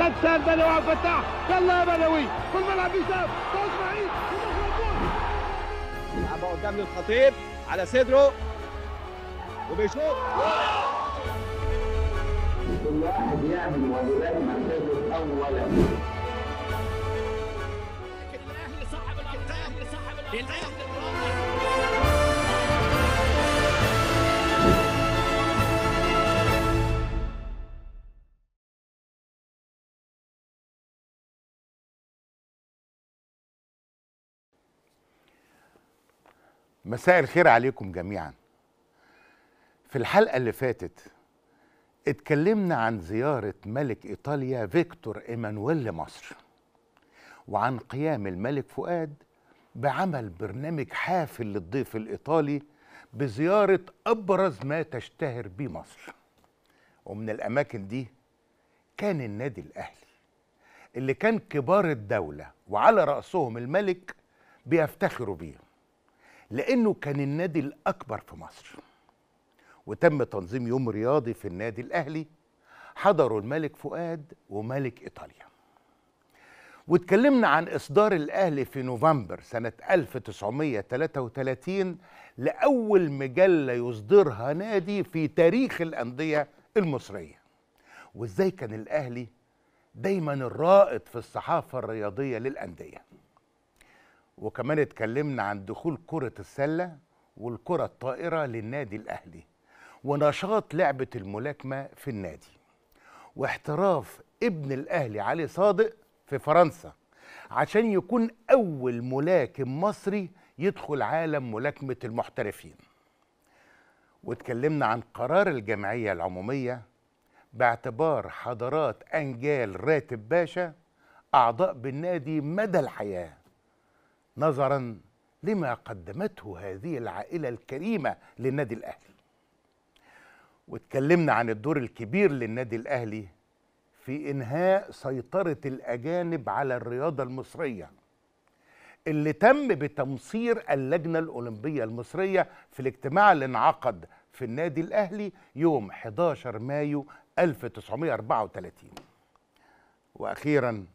الستار بلوي عبد الفتاح يلا يا بلوي في الملعب بيساوي فوز بعيد لعبه قدام للخطيب على صدره وبيشوط كل واحد يعمل واجبات مركزه اولا لكن الاهلي صاحب الاهلي صاحب الاهلي مساء الخير عليكم جميعا في الحلقة اللي فاتت اتكلمنا عن زيارة ملك إيطاليا فيكتور إيمانويل لمصر وعن قيام الملك فؤاد بعمل برنامج حافل للضيف الإيطالي بزيارة أبرز ما تشتهر به مصر ومن الأماكن دي كان النادي الأهلي اللي كان كبار الدولة وعلى رأسهم الملك بيفتخروا بيه لأنه كان النادي الأكبر في مصر وتم تنظيم يوم رياضي في النادي الأهلي حضروا الملك فؤاد وملك إيطاليا واتكلمنا عن إصدار الأهلي في نوفمبر سنة 1933 لأول مجلة يصدرها نادي في تاريخ الأندية المصرية وإزاي كان الأهلي دايما الرائد في الصحافة الرياضية للأندية وكمان اتكلمنا عن دخول كرة السلة والكرة الطائرة للنادي الأهلي ونشاط لعبة الملاكمة في النادي واحتراف ابن الأهلي علي صادق في فرنسا عشان يكون أول ملاكم مصري يدخل عالم ملاكمة المحترفين واتكلمنا عن قرار الجمعية العمومية باعتبار حضرات أنجال راتب باشا أعضاء بالنادي مدى الحياة نظرا لما قدمته هذه العائله الكريمه للنادي الاهلي واتكلمنا عن الدور الكبير للنادي الاهلي في انهاء سيطره الاجانب على الرياضه المصريه اللي تم بتمصير اللجنه الاولمبيه المصريه في الاجتماع اللي انعقد في النادي الاهلي يوم 11 مايو 1934 واخيرا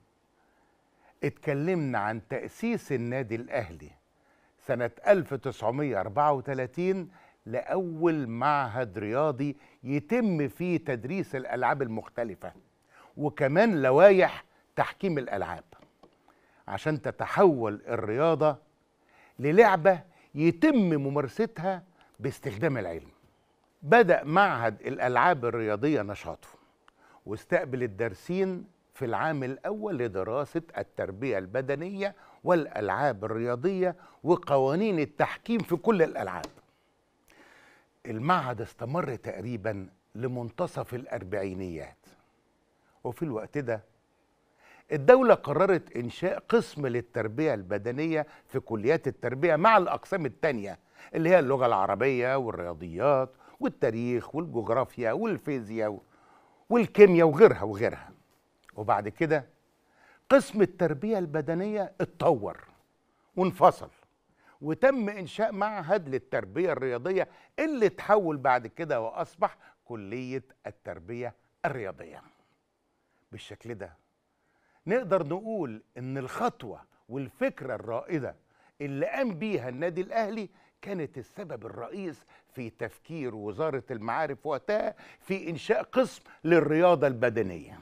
اتكلمنا عن تأسيس النادي الأهلي سنة 1934 لأول معهد رياضي يتم فيه تدريس الألعاب المختلفة وكمان لوايح تحكيم الألعاب عشان تتحول الرياضة للعبة يتم ممارستها باستخدام العلم بدأ معهد الألعاب الرياضية نشاطه واستقبل الدارسين في العام الأول لدراسة التربية البدنية والألعاب الرياضية وقوانين التحكيم في كل الألعاب المعهد استمر تقريبا لمنتصف الأربعينيات وفي الوقت ده الدولة قررت إنشاء قسم للتربية البدنية في كليات التربية مع الأقسام التانية اللي هي اللغة العربية والرياضيات والتاريخ والجغرافيا والفيزياء والكيمياء وغيرها وغيرها وبعد كده قسم التربية البدنية اتطور وانفصل وتم إنشاء معهد للتربية الرياضية اللي تحول بعد كده وأصبح كلية التربية الرياضية بالشكل ده نقدر نقول إن الخطوة والفكرة الرائدة اللي قام بيها النادي الأهلي كانت السبب الرئيس في تفكير وزارة المعارف وقتها في إنشاء قسم للرياضة البدنية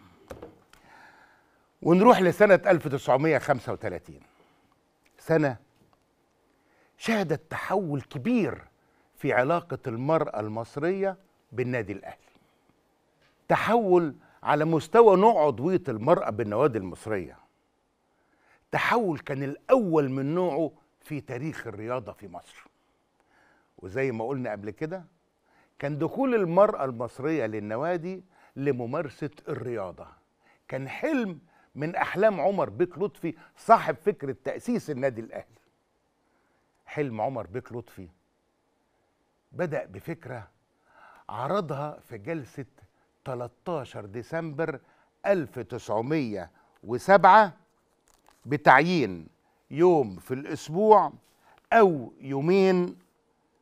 ونروح لسنة 1935 سنة شهدت تحول كبير في علاقة المرأة المصرية بالنادي الأهلي تحول على مستوى نوع عضوية المرأة بالنوادي المصرية تحول كان الأول من نوعه في تاريخ الرياضة في مصر وزي ما قلنا قبل كده كان دخول المرأة المصرية للنوادي لممارسة الرياضة كان حلم من احلام عمر بيك لطفي صاحب فكره تاسيس النادي الاهلي حلم عمر بيك لطفي بدا بفكره عرضها في جلسه 13 ديسمبر 1907 بتعيين يوم في الاسبوع او يومين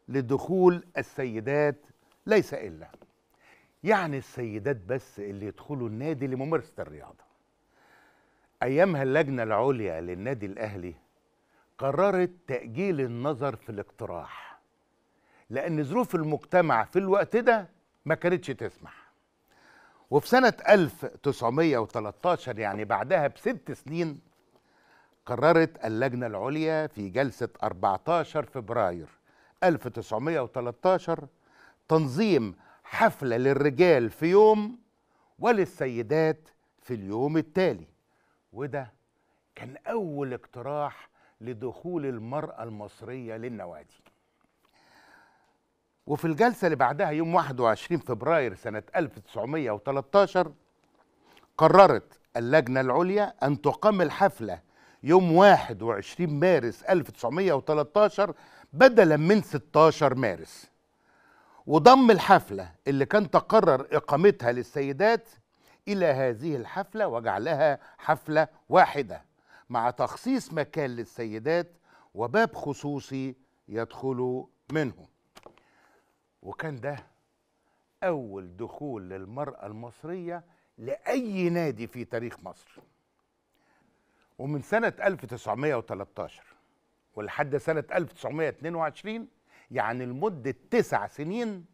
لدخول السيدات ليس الا يعني السيدات بس اللي يدخلوا النادي لممارسه الرياضه ايامها اللجنه العليا للنادي الاهلي قررت تاجيل النظر في الاقتراح لان ظروف المجتمع في الوقت ده ما كانتش تسمح وفي سنة 1913 يعني بعدها بست سنين قررت اللجنة العليا في جلسة 14 فبراير 1913 تنظيم حفلة للرجال في يوم وللسيدات في اليوم التالي وده كان أول اقتراح لدخول المرأة المصرية للنوادي وفي الجلسة اللي بعدها يوم 21 فبراير سنة 1913 قررت اللجنة العليا أن تقام الحفلة يوم 21 مارس 1913 بدلا من 16 مارس وضم الحفلة اللي كان تقرر إقامتها للسيدات إلى هذه الحفلة وجعلها حفلة واحدة مع تخصيص مكان للسيدات وباب خصوصي يدخلوا منه وكان ده أول دخول للمرأة المصرية لأي نادي في تاريخ مصر ومن سنة 1913 ولحد سنة 1922 يعني لمدة تسع سنين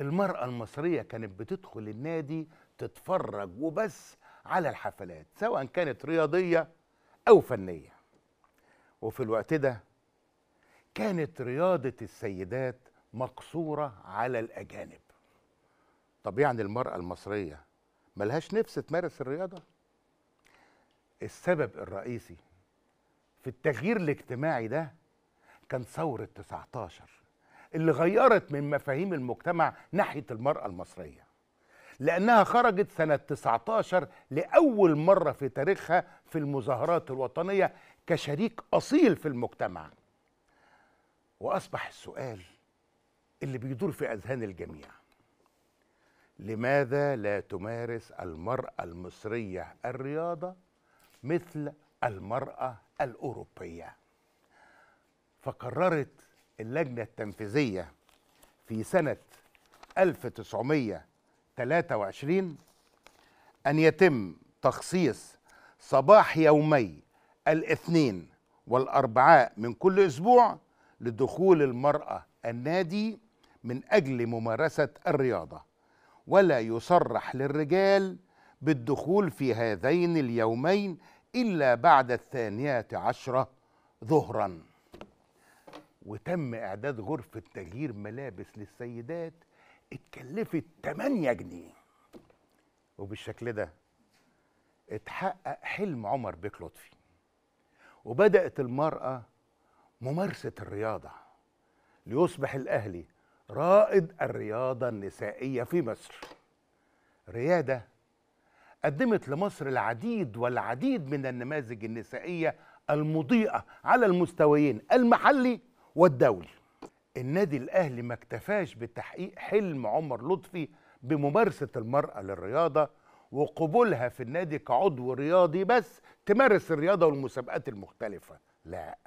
المرأة المصرية كانت بتدخل النادي تتفرج وبس على الحفلات سواء كانت رياضيه او فنيه وفي الوقت ده كانت رياضه السيدات مقصوره على الاجانب طب يعني المراه المصريه ملهاش نفس تمارس الرياضه السبب الرئيسي في التغيير الاجتماعي ده كان ثوره 19 اللي غيرت من مفاهيم المجتمع ناحيه المراه المصريه لأنها خرجت سنة 19 لأول مرة في تاريخها في المظاهرات الوطنية كشريك أصيل في المجتمع وأصبح السؤال اللي بيدور في أذهان الجميع لماذا لا تمارس المرأة المصرية الرياضة مثل المرأة الأوروبية فقررت اللجنة التنفيذية في سنة 1900 23 أن يتم تخصيص صباح يومي الاثنين والأربعاء من كل أسبوع لدخول المرأة النادي من أجل ممارسة الرياضة ولا يصرح للرجال بالدخول في هذين اليومين إلا بعد الثانية عشرة ظهرا وتم إعداد غرفة تغيير ملابس للسيدات اتكلفت 8 جنيه وبالشكل ده اتحقق حلم عمر بيك لطفي وبدأت المرأة ممارسة الرياضة ليصبح الأهلي رائد الرياضة النسائية في مصر ريادة قدمت لمصر العديد والعديد من النماذج النسائية المضيئة على المستويين المحلي والدولي النادي الاهلي ما اكتفاش بتحقيق حلم عمر لطفي بممارسه المراه للرياضه وقبولها في النادي كعضو رياضي بس تمارس الرياضه والمسابقات المختلفه لا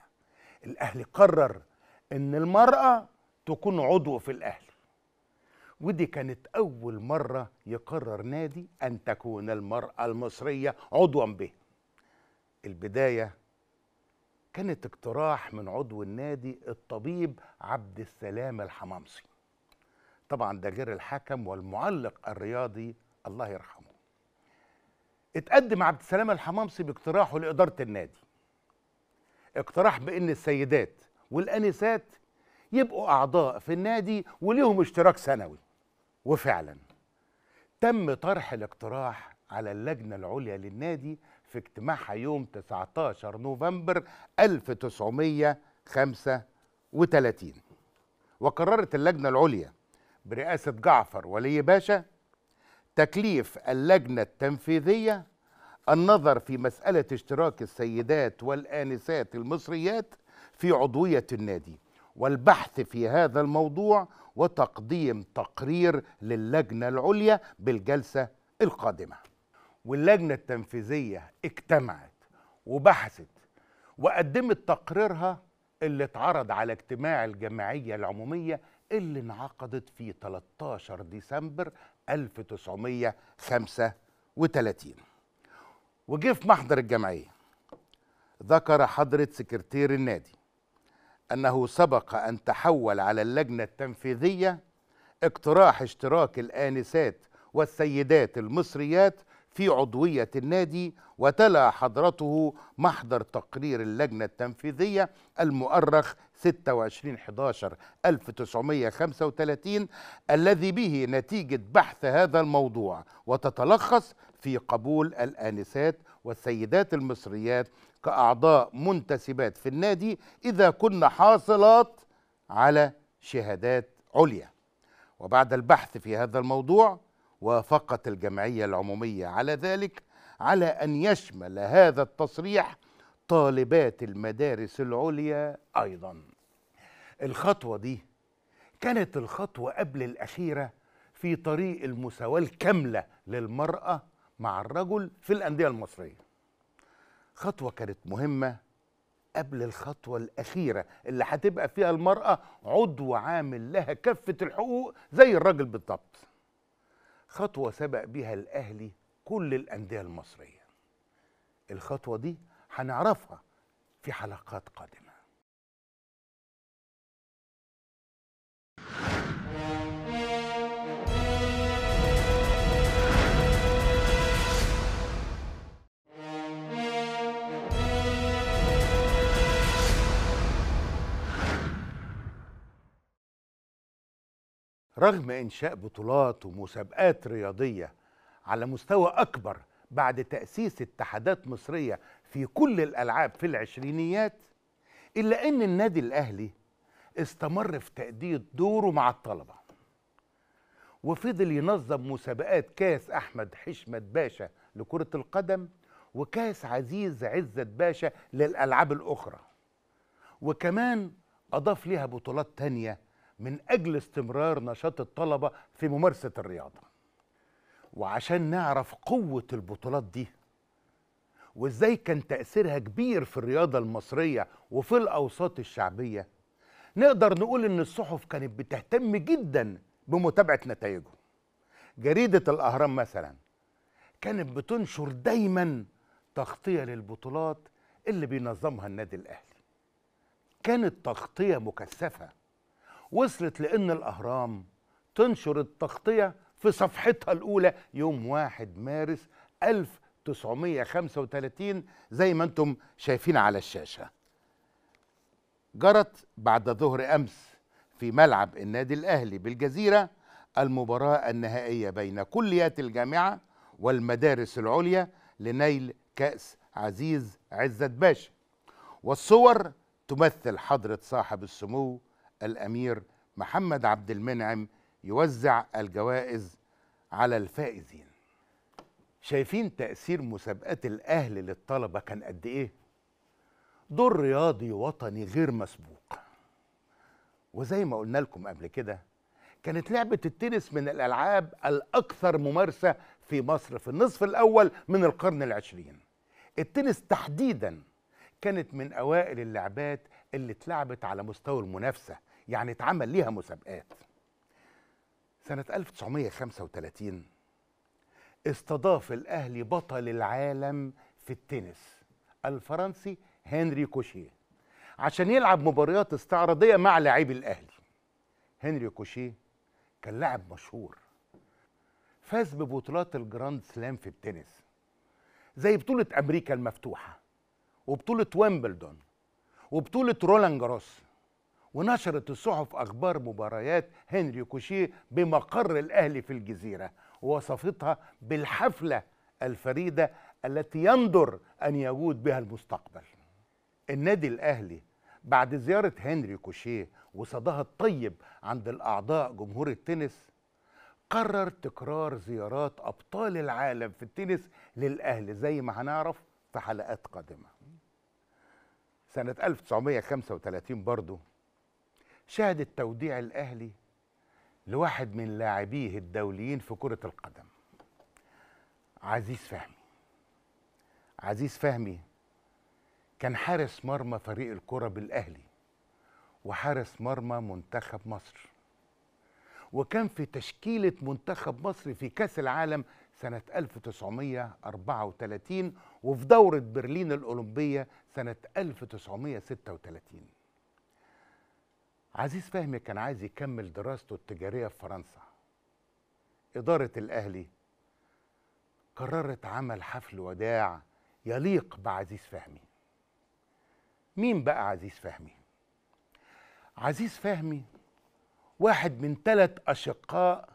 الاهلي قرر ان المراه تكون عضو في الاهلي ودي كانت اول مره يقرر نادي ان تكون المراه المصريه عضوا به البدايه كانت اقتراح من عضو النادي الطبيب عبد السلام الحمامصي طبعا ده غير الحكم والمعلق الرياضي الله يرحمه اتقدم عبد السلام الحمامصي باقتراحه لإدارة النادي اقتراح بأن السيدات والأنسات يبقوا أعضاء في النادي وليهم اشتراك سنوي وفعلا تم طرح الاقتراح على اللجنة العليا للنادي في اجتماعها يوم 19 نوفمبر 1935 وقررت اللجنة العليا برئاسة جعفر ولي باشا تكليف اللجنة التنفيذية النظر في مسألة اشتراك السيدات والآنسات المصريات في عضوية النادي والبحث في هذا الموضوع وتقديم تقرير للجنة العليا بالجلسة القادمة واللجنة التنفيذية اجتمعت وبحثت وقدمت تقريرها اللي اتعرض على اجتماع الجمعية العمومية اللي انعقدت في 13 ديسمبر 1935 وجه في محضر الجمعية ذكر حضرة سكرتير النادي أنه سبق أن تحول على اللجنة التنفيذية اقتراح اشتراك الآنسات والسيدات المصريات في عضوية النادي وتلا حضرته محضر تقرير اللجنة التنفيذية المؤرخ 26/11/1935 الذي به نتيجة بحث هذا الموضوع وتتلخص في قبول الآنسات والسيدات المصريات كأعضاء منتسبات في النادي إذا كن حاصلات على شهادات عليا وبعد البحث في هذا الموضوع وافقت الجمعية العمومية على ذلك على أن يشمل هذا التصريح طالبات المدارس العليا أيضا الخطوة دي كانت الخطوة قبل الأخيرة في طريق المساواة الكاملة للمرأة مع الرجل في الأندية المصرية خطوة كانت مهمة قبل الخطوة الأخيرة اللي هتبقى فيها المرأة عضو عامل لها كافة الحقوق زي الرجل بالضبط خطوة سبق بها الأهلي كل الأندية المصرية الخطوة دي هنعرفها في حلقات قادمة رغم إنشاء بطولات ومسابقات رياضية على مستوى أكبر بعد تأسيس اتحادات مصرية في كل الألعاب في العشرينيات إلا أن النادي الأهلي استمر في تأدية دوره مع الطلبة وفضل ينظم مسابقات كاس أحمد حشمت باشا لكرة القدم وكاس عزيز عزت باشا للألعاب الأخرى وكمان أضاف ليها بطولات تانية من أجل استمرار نشاط الطلبة في ممارسة الرياضة وعشان نعرف قوة البطولات دي وإزاي كان تأثيرها كبير في الرياضة المصرية وفي الأوساط الشعبية نقدر نقول إن الصحف كانت بتهتم جدا بمتابعة نتائجه جريدة الأهرام مثلا كانت بتنشر دايما تغطية للبطولات اللي بينظمها النادي الأهلي كانت تغطية مكثفة وصلت لأن الأهرام تنشر التغطية في صفحتها الأولى يوم 1 مارس 1935 زي ما أنتم شايفين على الشاشة جرت بعد ظهر أمس في ملعب النادي الأهلي بالجزيرة المباراة النهائية بين كليات الجامعة والمدارس العليا لنيل كأس عزيز عزت باشا والصور تمثل حضرة صاحب السمو الامير محمد عبد المنعم يوزع الجوائز على الفائزين شايفين تاثير مسابقات الاهل للطلبه كان قد ايه دور رياضي وطني غير مسبوق وزي ما قلنا لكم قبل كده كانت لعبه التنس من الالعاب الاكثر ممارسه في مصر في النصف الاول من القرن العشرين التنس تحديدا كانت من اوائل اللعبات اللي اتلعبت على مستوى المنافسه يعني اتعمل ليها مسابقات سنة 1935 استضاف الأهلي بطل العالم في التنس الفرنسي هنري كوشيه عشان يلعب مباريات استعراضية مع لاعبي الأهلي هنري كوشيه كان لاعب مشهور فاز ببطولات الجراند سلام في التنس زي بطولة أمريكا المفتوحة وبطولة ويمبلدون وبطولة رولان جاروس ونشرت الصحف أخبار مباريات هنري كوشيه بمقر الأهلي في الجزيرة ووصفتها بالحفلة الفريدة التي يندر أن يجود بها المستقبل النادي الأهلي بعد زيارة هنري كوشيه وصداها الطيب عند الأعضاء جمهور التنس قرر تكرار زيارات أبطال العالم في التنس للأهلي زي ما هنعرف في حلقات قادمة سنة 1935 برضو شهدت توديع الأهلي لواحد من لاعبيه الدوليين في كرة القدم عزيز فهمي عزيز فهمي كان حارس مرمى فريق الكرة بالأهلي وحارس مرمى منتخب مصر وكان في تشكيلة منتخب مصر في كأس العالم سنة 1934 وفي دورة برلين الأولمبية سنة 1936 عزيز فهمي كان عايز يكمل دراسته التجارية في فرنسا إدارة الأهلي قررت عمل حفل وداع يليق بعزيز فهمي مين بقى عزيز فهمي؟ عزيز فهمي واحد من ثلاث أشقاء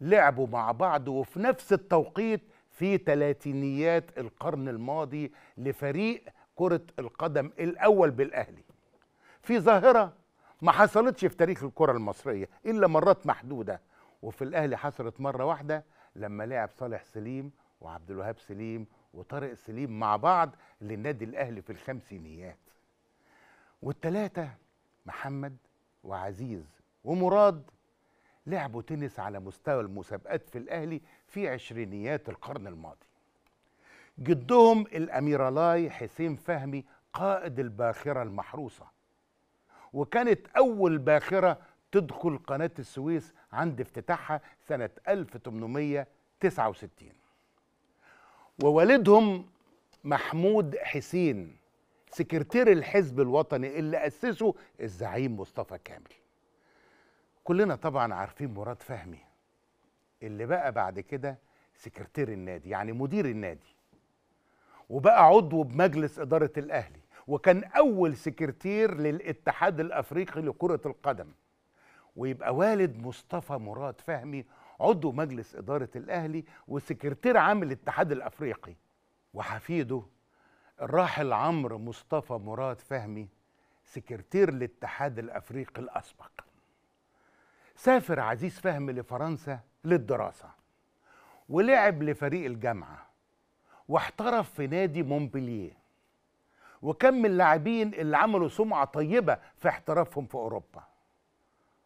لعبوا مع بعض وفي نفس التوقيت في تلاتينيات القرن الماضي لفريق كرة القدم الأول بالأهلي في ظاهرة ما حصلتش في تاريخ الكره المصريه الا مرات محدوده وفي الاهلي حصلت مره واحده لما لعب صالح سليم وعبد الوهاب سليم وطارق سليم مع بعض للنادي الاهلي في الخمسينيات والثلاثه محمد وعزيز ومراد لعبوا تنس على مستوى المسابقات في الاهلي في عشرينيات القرن الماضي جدهم الاميرالاي حسين فهمي قائد الباخره المحروسه وكانت أول باخرة تدخل قناة السويس عند افتتاحها سنة 1869 ووالدهم محمود حسين سكرتير الحزب الوطني اللي أسسه الزعيم مصطفى كامل كلنا طبعا عارفين مراد فهمي اللي بقى بعد كده سكرتير النادي يعني مدير النادي وبقى عضو بمجلس إدارة الأهلي وكان أول سكرتير للاتحاد الأفريقي لكرة القدم ويبقى والد مصطفى مراد فهمي عضو مجلس إدارة الأهلي وسكرتير عام الاتحاد الأفريقي وحفيده الراحل عمرو مصطفى مراد فهمي سكرتير الاتحاد الأفريقي الأسبق سافر عزيز فهمي لفرنسا للدراسة ولعب لفريق الجامعة واحترف في نادي مونبلييه وكم من اللاعبين اللي عملوا سمعه طيبه في احترافهم في اوروبا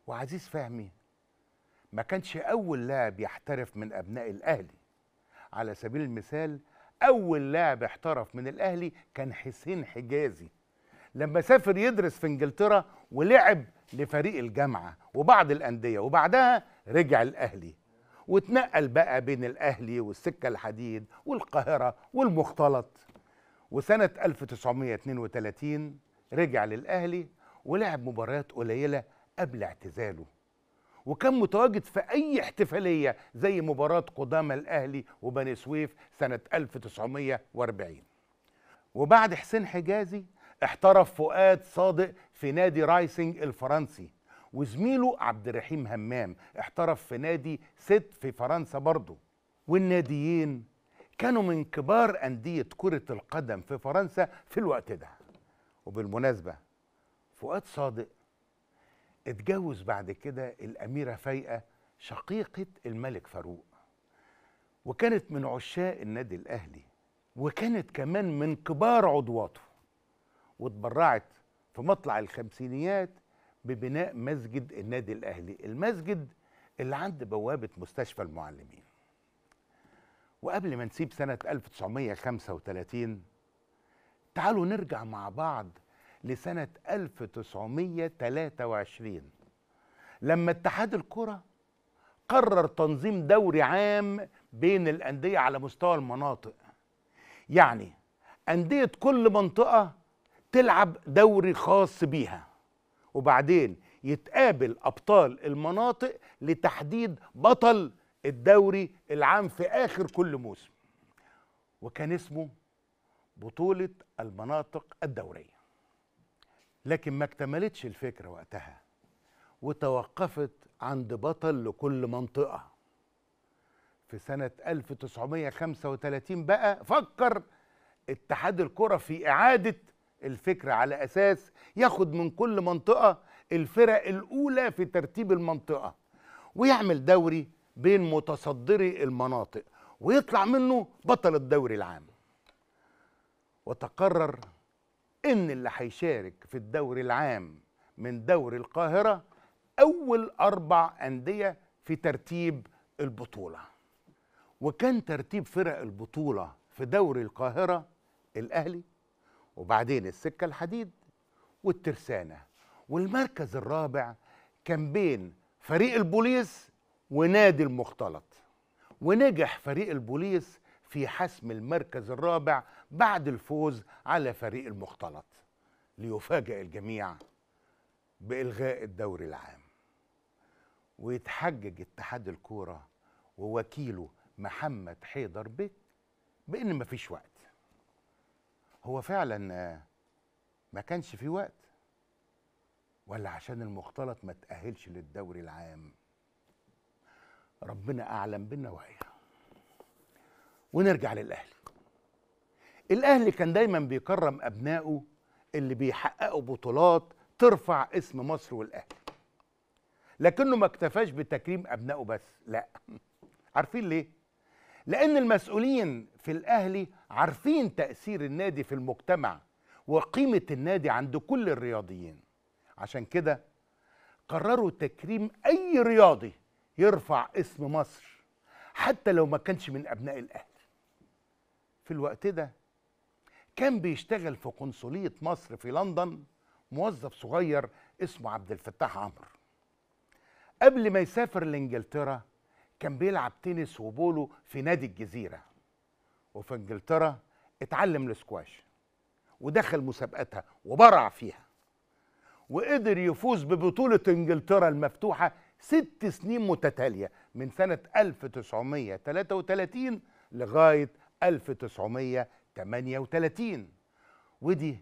وعزيز فهمي ما كانش اول لاعب يحترف من ابناء الاهلي على سبيل المثال اول لاعب احترف من الاهلي كان حسين حجازي لما سافر يدرس في انجلترا ولعب لفريق الجامعه وبعض الانديه وبعدها رجع الاهلي واتنقل بقى بين الاهلي والسكه الحديد والقاهره والمختلط وسنة 1932 رجع للأهلي ولعب مباريات قليلة قبل اعتزاله وكان متواجد في أي احتفالية زي مباراة قدامى الأهلي وبني سويف سنة 1940 وبعد حسين حجازي احترف فؤاد صادق في نادي رايسنج الفرنسي وزميله عبد الرحيم همام احترف في نادي ست في فرنسا برضه والناديين كانوا من كبار أندية كرة القدم في فرنسا في الوقت ده وبالمناسبة فؤاد صادق اتجوز بعد كده الأميرة فايقة شقيقة الملك فاروق وكانت من عشاق النادي الأهلي وكانت كمان من كبار عضواته واتبرعت في مطلع الخمسينيات ببناء مسجد النادي الأهلي المسجد اللي عند بوابة مستشفى المعلمين وقبل ما نسيب سنة 1935 تعالوا نرجع مع بعض لسنة 1923 لما اتحاد الكرة قرر تنظيم دوري عام بين الأندية على مستوى المناطق يعني أندية كل منطقة تلعب دوري خاص بيها وبعدين يتقابل أبطال المناطق لتحديد بطل الدوري العام في آخر كل موسم وكان اسمه بطولة المناطق الدورية لكن ما اكتملتش الفكرة وقتها وتوقفت عند بطل لكل منطقة في سنة 1935 بقى فكر اتحاد الكرة في إعادة الفكرة على أساس ياخد من كل منطقة الفرق الأولى في ترتيب المنطقة ويعمل دوري بين متصدري المناطق ويطلع منه بطل الدوري العام وتقرر ان اللي هيشارك في الدوري العام من دوري القاهره اول اربع انديه في ترتيب البطوله وكان ترتيب فرق البطوله في دوري القاهره الاهلي وبعدين السكه الحديد والترسانه والمركز الرابع كان بين فريق البوليس ونادي المختلط ونجح فريق البوليس في حسم المركز الرابع بعد الفوز على فريق المختلط ليفاجئ الجميع بإلغاء الدوري العام ويتحجج اتحاد الكورة ووكيله محمد حيدر بيك بإن مفيش وقت هو فعلا ما كانش في وقت ولا عشان المختلط ما تأهلش للدوري العام ربنا اعلم بالنوايا ونرجع للاهلي الاهلي كان دايما بيكرم ابنائه اللي بيحققوا بطولات ترفع اسم مصر والاهلي لكنه ما اكتفاش بتكريم ابنائه بس لا عارفين ليه لان المسؤولين في الاهلي عارفين تاثير النادي في المجتمع وقيمه النادي عند كل الرياضيين عشان كده قرروا تكريم اي رياضي يرفع اسم مصر حتى لو ما كانش من ابناء الاهل في الوقت ده كان بيشتغل في قنصليه مصر في لندن موظف صغير اسمه عبد الفتاح عمرو قبل ما يسافر لانجلترا كان بيلعب تنس وبولو في نادي الجزيره وفي انجلترا اتعلم الاسكواش ودخل مسابقاتها وبرع فيها وقدر يفوز ببطوله انجلترا المفتوحه ست سنين متتالية من سنة 1933 لغاية 1938 ودي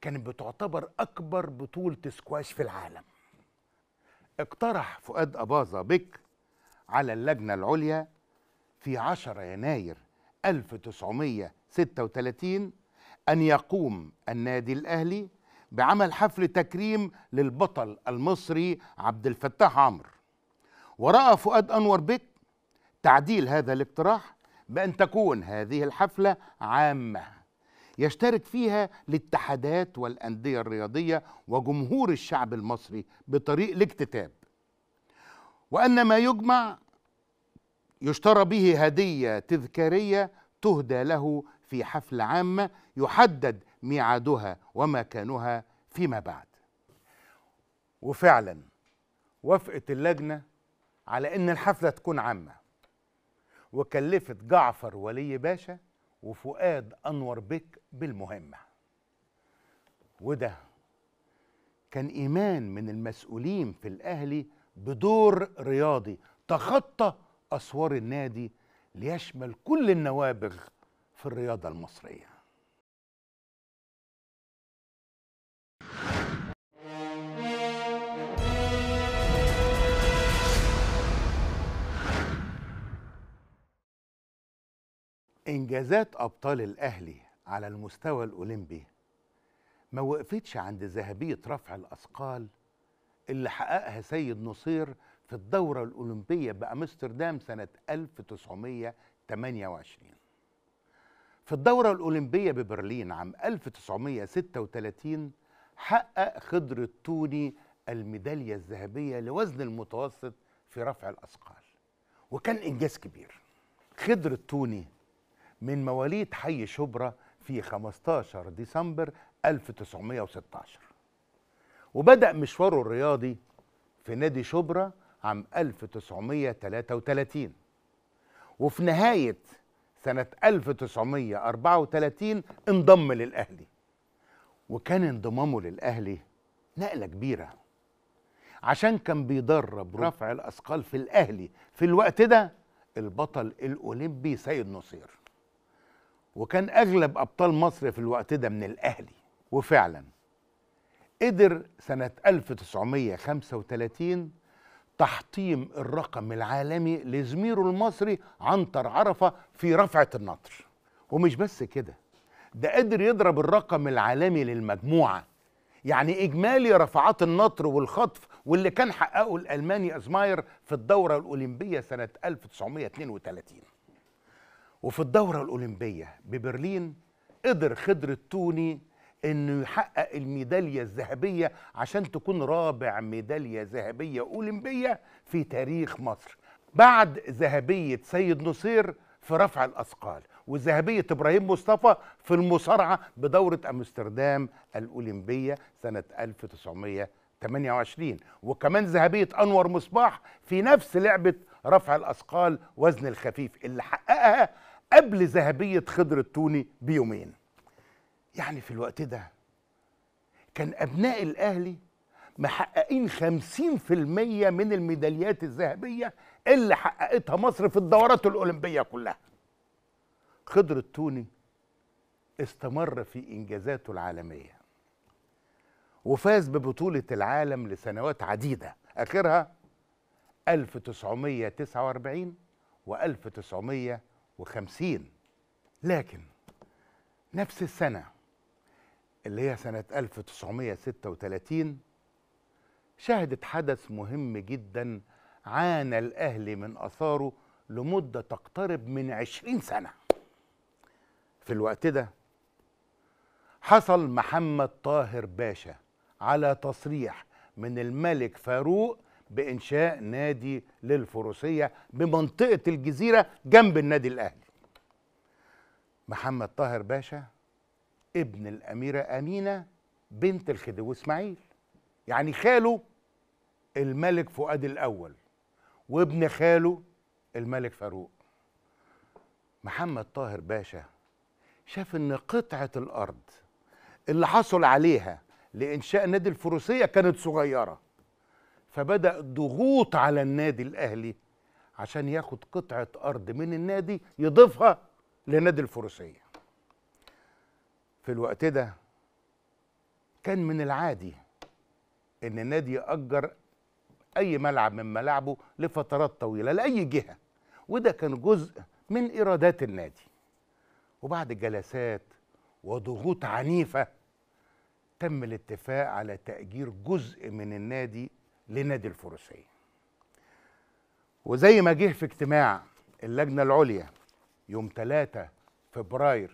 كانت بتعتبر أكبر بطولة سكواش في العالم اقترح فؤاد أباظة بك على اللجنة العليا في 10 يناير 1936 أن يقوم النادي الأهلي بعمل حفل تكريم للبطل المصري عبد الفتاح عمرو وراى فؤاد انور بك تعديل هذا الاقتراح بان تكون هذه الحفله عامه يشترك فيها الاتحادات والانديه الرياضيه وجمهور الشعب المصري بطريق الاكتتاب وان ما يجمع يشترى به هديه تذكاريه تهدى له في حفله عامه يحدد ميعادها ومكانها فيما بعد وفعلا وافقت اللجنة على أن الحفلة تكون عامة وكلفت جعفر ولي باشا وفؤاد أنور بك بالمهمة وده كان إيمان من المسؤولين في الأهلي بدور رياضي تخطى أسوار النادي ليشمل كل النوابغ في الرياضة المصرية إنجازات أبطال الأهلي على المستوى الأولمبي ما وقفتش عند ذهبية رفع الأثقال اللي حققها سيد نصير في الدورة الأولمبية بأمستردام سنة 1928 في الدورة الأولمبية ببرلين عام 1936 حقق خضر التوني الميدالية الذهبية لوزن المتوسط في رفع الأثقال وكان إنجاز كبير خضر التوني من مواليد حي شبرا في 15 ديسمبر 1916 وبدأ مشواره الرياضي في نادي شبرا عام 1933 وفي نهاية سنة 1934 انضم للأهلي وكان انضمامه للأهلي نقلة كبيرة عشان كان بيدرب رفع الأثقال في الأهلي في الوقت ده البطل الأولمبي سيد نصير وكان أغلب أبطال مصر في الوقت ده من الأهلي وفعلا قدر سنة 1935 تحطيم الرقم العالمي لزميره المصري عنتر عرفة في رفعة النطر ومش بس كده ده قادر يضرب الرقم العالمي للمجموعه يعني اجمالي رفعات النطر والخطف واللي كان حققه الالماني ازماير في الدوره الاولمبيه سنه 1932 وفي الدوره الاولمبيه ببرلين قدر خضر التوني انه يحقق الميداليه الذهبيه عشان تكون رابع ميداليه ذهبيه اولمبيه في تاريخ مصر بعد ذهبيه سيد نصير في رفع الاثقال وذهبية إبراهيم مصطفى في المصارعة بدورة أمستردام الأولمبية سنة 1928 وكمان ذهبية أنور مصباح في نفس لعبة رفع الأثقال وزن الخفيف اللي حققها قبل ذهبية خضر التوني بيومين يعني في الوقت ده كان أبناء الأهلي محققين 50% من الميداليات الذهبية اللي حققتها مصر في الدورات الأولمبية كلها خضر التوني استمر في إنجازاته العالمية وفاز ببطولة العالم لسنوات عديدة آخرها 1949 و 1950 لكن نفس السنة اللي هي سنة 1936 شهدت حدث مهم جدا عانى الأهلي من أثاره لمدة تقترب من 20 سنة في الوقت ده حصل محمد طاهر باشا على تصريح من الملك فاروق بإنشاء نادي للفروسية بمنطقة الجزيرة جنب النادي الأهلي محمد طاهر باشا ابن الأميرة أمينة بنت الخديوي إسماعيل يعني خاله الملك فؤاد الأول وابن خاله الملك فاروق محمد طاهر باشا شاف ان قطعه الارض اللي حصل عليها لانشاء نادي الفروسيه كانت صغيره فبدا ضغوط على النادي الاهلي عشان ياخد قطعه ارض من النادي يضيفها لنادي الفروسيه في الوقت ده كان من العادي ان النادي ياجر اي ملعب من ملاعبه لفترات طويله لاي جهه وده كان جزء من ايرادات النادي وبعد جلسات وضغوط عنيفة تم الاتفاق على تأجير جزء من النادي لنادي الفروسية وزي ما جه في اجتماع اللجنة العليا يوم 3 فبراير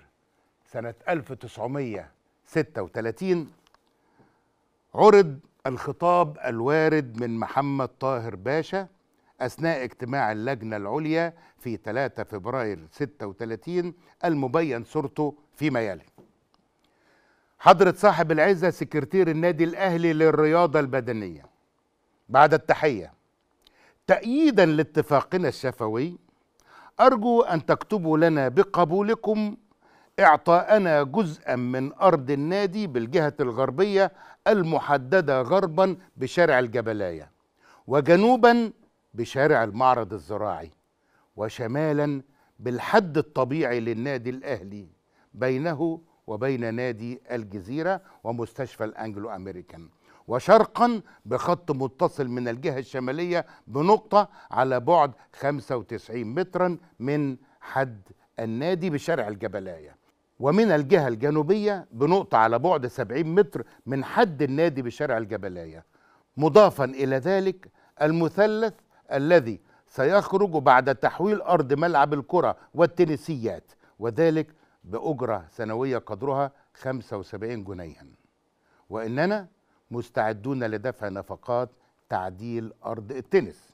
سنة 1936 عرض الخطاب الوارد من محمد طاهر باشا أثناء اجتماع اللجنة العليا في 3 فبراير 36 المبين صورته فيما يلي حضرة صاحب العزة سكرتير النادي الأهلي للرياضة البدنية بعد التحية تأييدا لاتفاقنا الشفوي أرجو أن تكتبوا لنا بقبولكم إعطاءنا جزءا من أرض النادي بالجهة الغربية المحددة غربا بشارع الجبلاية وجنوبا بشارع المعرض الزراعي وشمالا بالحد الطبيعي للنادي الأهلي بينه وبين نادي الجزيرة ومستشفى الأنجلو أمريكان وشرقا بخط متصل من الجهة الشمالية بنقطة على بعد 95 مترا من حد النادي بشارع الجبلاية ومن الجهة الجنوبية بنقطة على بعد 70 متر من حد النادي بشارع الجبلاية مضافا إلى ذلك المثلث الذي سيخرج بعد تحويل أرض ملعب الكرة والتنسيات وذلك بأجرة سنوية قدرها 75 جنيها وإننا مستعدون لدفع نفقات تعديل أرض التنس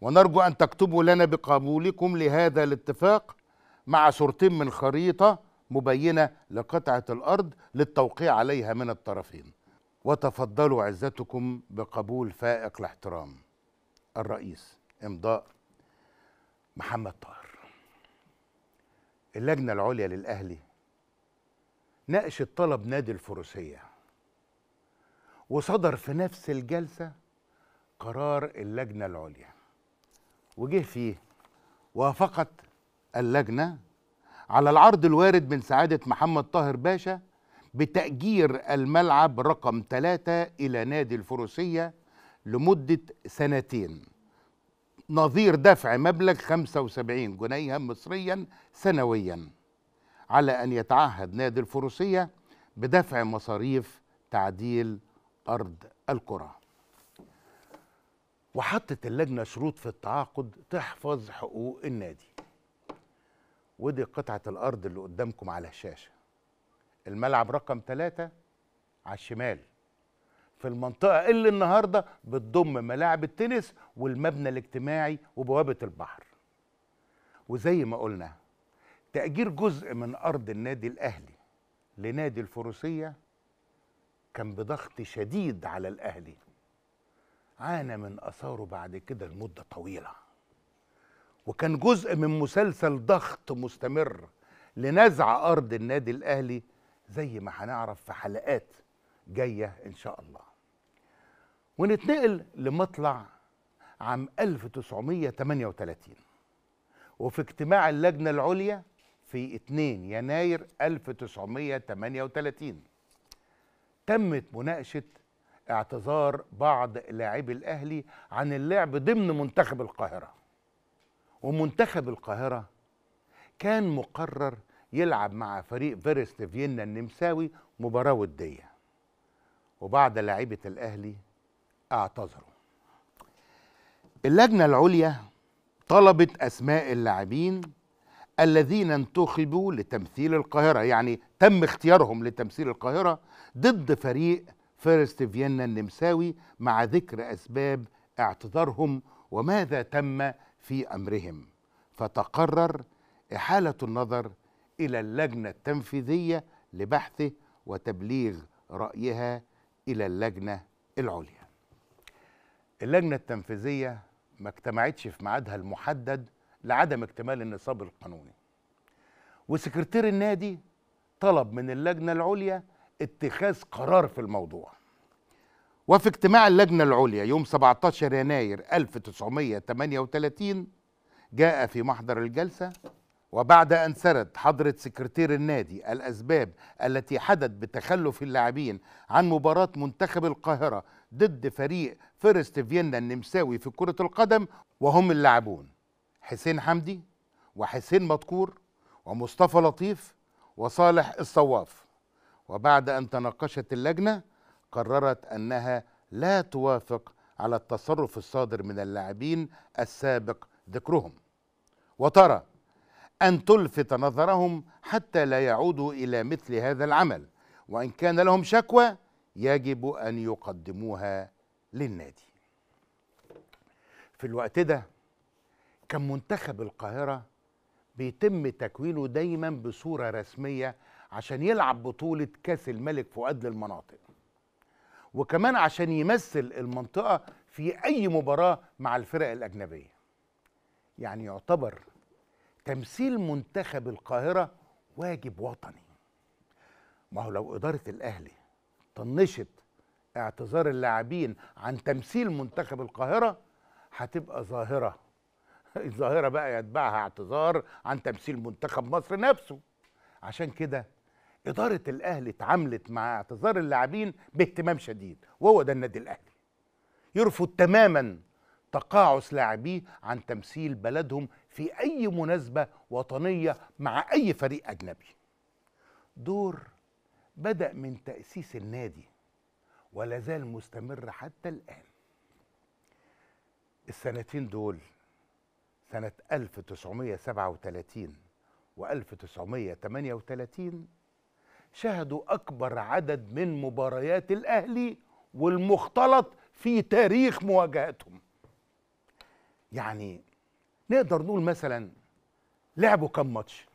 ونرجو أن تكتبوا لنا بقبولكم لهذا الاتفاق مع صورتين من خريطة مبينة لقطعة الأرض للتوقيع عليها من الطرفين وتفضلوا عزتكم بقبول فائق الاحترام الرئيس امضاء محمد طاهر اللجنه العليا للاهلي ناقشت طلب نادي الفروسيه وصدر في نفس الجلسه قرار اللجنه العليا وجه فيه وافقت اللجنه على العرض الوارد من سعاده محمد طاهر باشا بتأجير الملعب رقم ثلاثه إلى نادي الفروسية لمدة سنتين نظير دفع مبلغ 75 جنيها مصريا سنويا على أن يتعهد نادي الفروسية بدفع مصاريف تعديل أرض الكرة وحطت اللجنة شروط في التعاقد تحفظ حقوق النادي ودي قطعة الأرض اللي قدامكم على الشاشة الملعب رقم ثلاثة على الشمال في المنطقة اللي النهاردة بتضم ملاعب التنس والمبنى الاجتماعي وبوابة البحر وزي ما قلنا تأجير جزء من أرض النادي الأهلي لنادي الفروسية كان بضغط شديد على الأهلي عانى من أثاره بعد كده لمدة طويلة وكان جزء من مسلسل ضغط مستمر لنزع أرض النادي الأهلي زي ما هنعرف في حلقات جاية إن شاء الله ونتنقل لمطلع عام 1938 وفي اجتماع اللجنة العليا في 2 يناير 1938 تمت مناقشة اعتذار بعض لاعبي الأهلي عن اللعب ضمن منتخب القاهرة ومنتخب القاهرة كان مقرر يلعب مع فريق فيرست فيينا النمساوي مباراة ودية وبعد لاعيبة الأهلي اعتذروا اللجنة العليا طلبت أسماء اللاعبين الذين انتخبوا لتمثيل القاهرة يعني تم اختيارهم لتمثيل القاهرة ضد فريق فيرست فيينا النمساوي مع ذكر أسباب اعتذارهم وماذا تم في أمرهم فتقرر إحالة النظر إلى اللجنة التنفيذية لبحثه وتبليغ رأيها إلى اللجنة العليا اللجنة التنفيذية ما اجتمعتش في ميعادها المحدد لعدم اكتمال النصاب القانوني وسكرتير النادي طلب من اللجنة العليا اتخاذ قرار في الموضوع وفي اجتماع اللجنة العليا يوم 17 يناير 1938 جاء في محضر الجلسة وبعد أن سرد حضرة سكرتير النادي الأسباب التي حدت بتخلف اللاعبين عن مباراة منتخب القاهرة ضد فريق فيرست فيينا النمساوي في كرة القدم وهم اللاعبون حسين حمدي وحسين مدكور ومصطفى لطيف وصالح الصواف وبعد أن تناقشت اللجنة قررت أنها لا توافق على التصرف الصادر من اللاعبين السابق ذكرهم وترى أن تلفت نظرهم حتى لا يعودوا إلى مثل هذا العمل وإن كان لهم شكوى يجب أن يقدموها للنادي في الوقت ده كان منتخب القاهرة بيتم تكوينه دايما بصورة رسمية عشان يلعب بطولة كاس الملك فؤاد للمناطق وكمان عشان يمثل المنطقة في أي مباراة مع الفرق الأجنبية يعني يعتبر تمثيل منتخب القاهرة واجب وطني ما هو لو إدارة الأهلي طنشت اعتذار اللاعبين عن تمثيل منتخب القاهرة هتبقى ظاهرة الظاهرة بقى يتبعها اعتذار عن تمثيل منتخب مصر نفسه عشان كده إدارة الأهلي اتعاملت مع اعتذار اللاعبين باهتمام شديد وهو ده النادي الأهلي يرفض تماما تقاعس لاعبيه عن تمثيل بلدهم في أي مناسبة وطنية مع أي فريق أجنبي دور بدأ من تأسيس النادي ولا زال مستمر حتى الآن السنتين دول سنة 1937 و 1938 شهدوا أكبر عدد من مباريات الأهلي والمختلط في تاريخ مواجهتهم يعني نقدر نقول مثلا لعبوا كم ماتش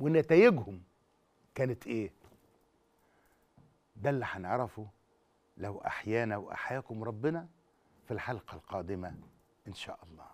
ونتائجهم كانت ايه ده اللي هنعرفه لو أحيانا وأحياكم ربنا في الحلقة القادمة إن شاء الله